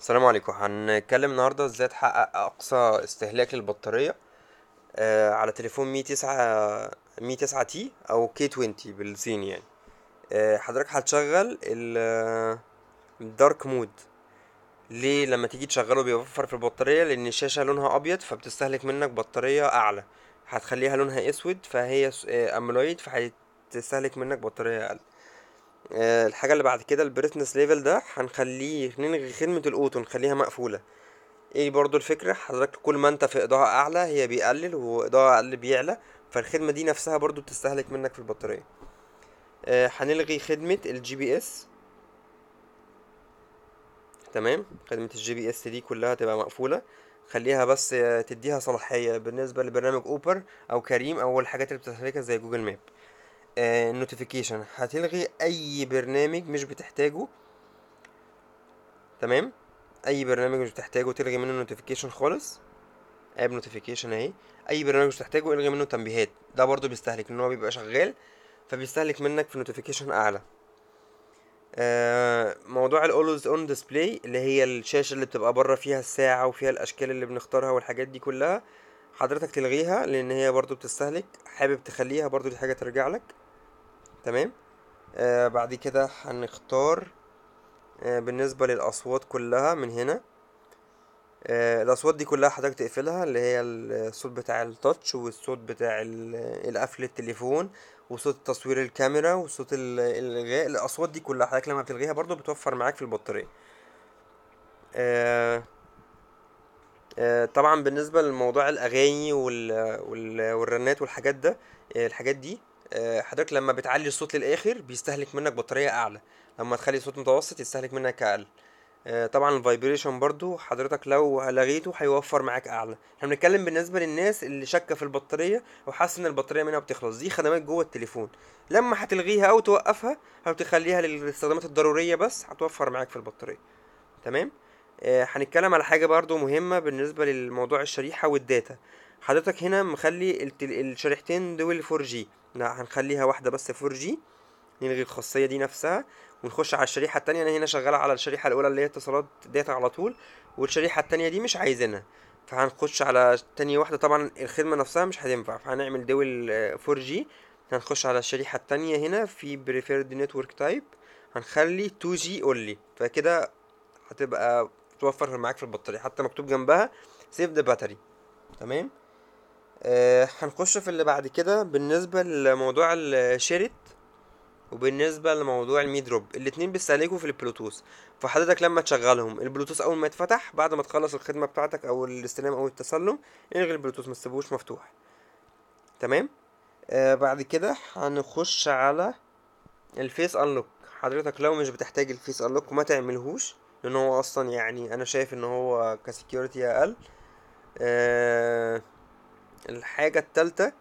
السلام عليكم هنتكلم النهارده ازاي تحقق اقصى استهلاك للبطاريه آه، على تليفون مي تسعة مي تسعة تي او كي توينتي بالصيني يعني آه، حضرتك هتشغل آه، الدارك مود ليه لما تيجي تشغله بيوفر في البطاريه لان الشاشه لونها ابيض فبتستهلك منك بطاريه اعلى هتخليها لونها اسود فهي امولويد فهتستهلك منك بطاريه اقل آه، الحاجة اللي بعد كده البريتنس ليفل ده هنخليه نلغي خدمة الاوتو نخليها مقفولة ايه برضو الفكرة حضرتك كل ما انت في اضاءة اعلى هي بيقلل واضاءة اقل بيعلى فالخدمة دي نفسها برضو بتستهلك منك في البطارية آه، هنلغي خدمة الجي بي اس تمام خدمة الجي بي اس دي كلها تبقى مقفولة خليها بس تديها صلاحية بالنسبة لبرنامج اوبر او كريم او الحاجات اللي بتستهلكها زي جوجل ماب نوتيفيكيشن آه، هتلغي اي برنامج مش بتحتاجه تمام اي برنامج مش بتحتاجه تلغي منه النوتيفيكيشن خالص اب نوتيفيكيشن اهي اي برنامج مش بتحتاجه الغي منه التنبيهات ده برضو بيستهلك ان هو بيبقى شغال فبيستهلك منك في نوتيفيكيشن اعلى آه موضوع الاولوز اون ديسبلاي اللي هي الشاشه اللي بتبقى بره فيها الساعه وفيها الاشكال اللي بنختارها والحاجات دي كلها حضرتك تلغيها لان هي برضو بتستهلك حابب تخليها برضو دي حاجة ترجع لك تمام آه بعد كده هنختار آه بالنسبة للأصوات كلها من هنا آه الأصوات دي كلها حضرتك تقفلها اللي هي الصوت بتاع التاتش والصوت بتاع القفل التليفون وصوت تصوير الكاميرا وصوت الغاء الأصوات دي كلها حضرتك لما بتلغيها برضو بتوفر معاك في البطارية آه آه، طبعا بالنسبة لموضوع الأغاني وال... وال... والرنات والحاجات ده آه، الحاجات دي آه، حضرتك لما بتعلي الصوت للآخر بيستهلك منك بطارية أعلى لما تخلي الصوت متوسط يستهلك منك أقل طبعا الفايبريشن برضو حضرتك لو لغيته هيوفر معاك اعلى احنا بنتكلم بالنسبه للناس اللي شاكه في البطاريه وحاسه ان البطاريه منها بتخلص دي خدمات جوه التليفون لما هتلغيها او توقفها او تخليها للاستخدامات الضروريه بس هتوفر معاك في البطاريه تمام آه، هنتكلم على حاجه برضو مهمه بالنسبه للموضوع الشريحه والداتا حضرتك هنا مخلي الشريحتين دول 4 جي لا هنخليها واحده بس 4 جي نلغي الخاصيه دي نفسها ونخش على الشريحه التانية انا هنا شغال على الشريحه الاولى اللي هي اتصالات داتا على طول والشريحه التانية دي مش عايزينها فهنخش على تانية واحده طبعا الخدمه نفسها مش هتنفع فهنعمل دول 4 آه، جي هنخش على الشريحه التانية هنا في بريفيرد نتورك تايب هنخلي 2 جي اونلي فكده هتبقى توفر معاك في البطاريه حتى مكتوب جنبها سيف ذا باتري تمام آه هنخش في اللي بعد كده بالنسبه لموضوع الشيرت وبالنسبه لموضوع الميدروب الاتنين بيستهلكوا في البلوتوث فحضرتك لما تشغلهم البلوتوث اول ما يتفتح بعد ما تخلص الخدمه بتاعتك او الاستلام او التسلم الغي البلوتوث ما تسيبوش مفتوح تمام آه بعد كده هنخش على الفيس انلوك حضرتك لو مش بتحتاج الفيس انلوك وما تعملهوش لان هو اصلا يعني انا شايف ان هو كسكيورتي اقل أه الحاجة التالتة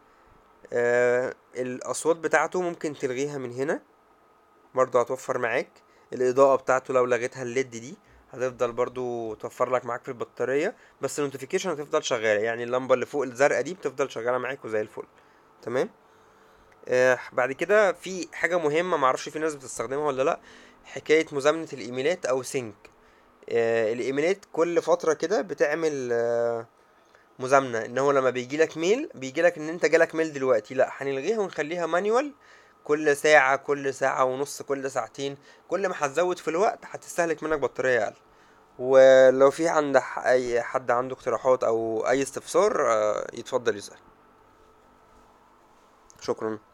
أه الاصوات بتاعته ممكن تلغيها من هنا برضه هتوفر معاك الاضاءة بتاعته لو لغيتها الليد دي هتفضل برضو توفر لك معاك في البطارية بس النوتيفيكيشن هتفضل شغالة يعني اللمبة اللي فوق الزرقاء دي بتفضل شغالة معاك وزي الفل تمام آه بعد كده في حاجة مهمة معرفش في ناس بتستخدمها ولا لأ حكاية مزامنة الايميلات او سينك آه، الايميلات كل فترة كده بتعمل آه، مزامنة ان هو لما بيجيلك ميل بيجيلك ان انت جالك ميل دلوقتي لا هنلغيها ونخليها مانيوال كل ساعة كل ساعة ونص كل ساعتين كل ما هتزود في الوقت هتستهلك منك بطارية اقل ولو في عند اي حد عنده اقتراحات او اي استفسار آه، يتفضل يسأل شكرا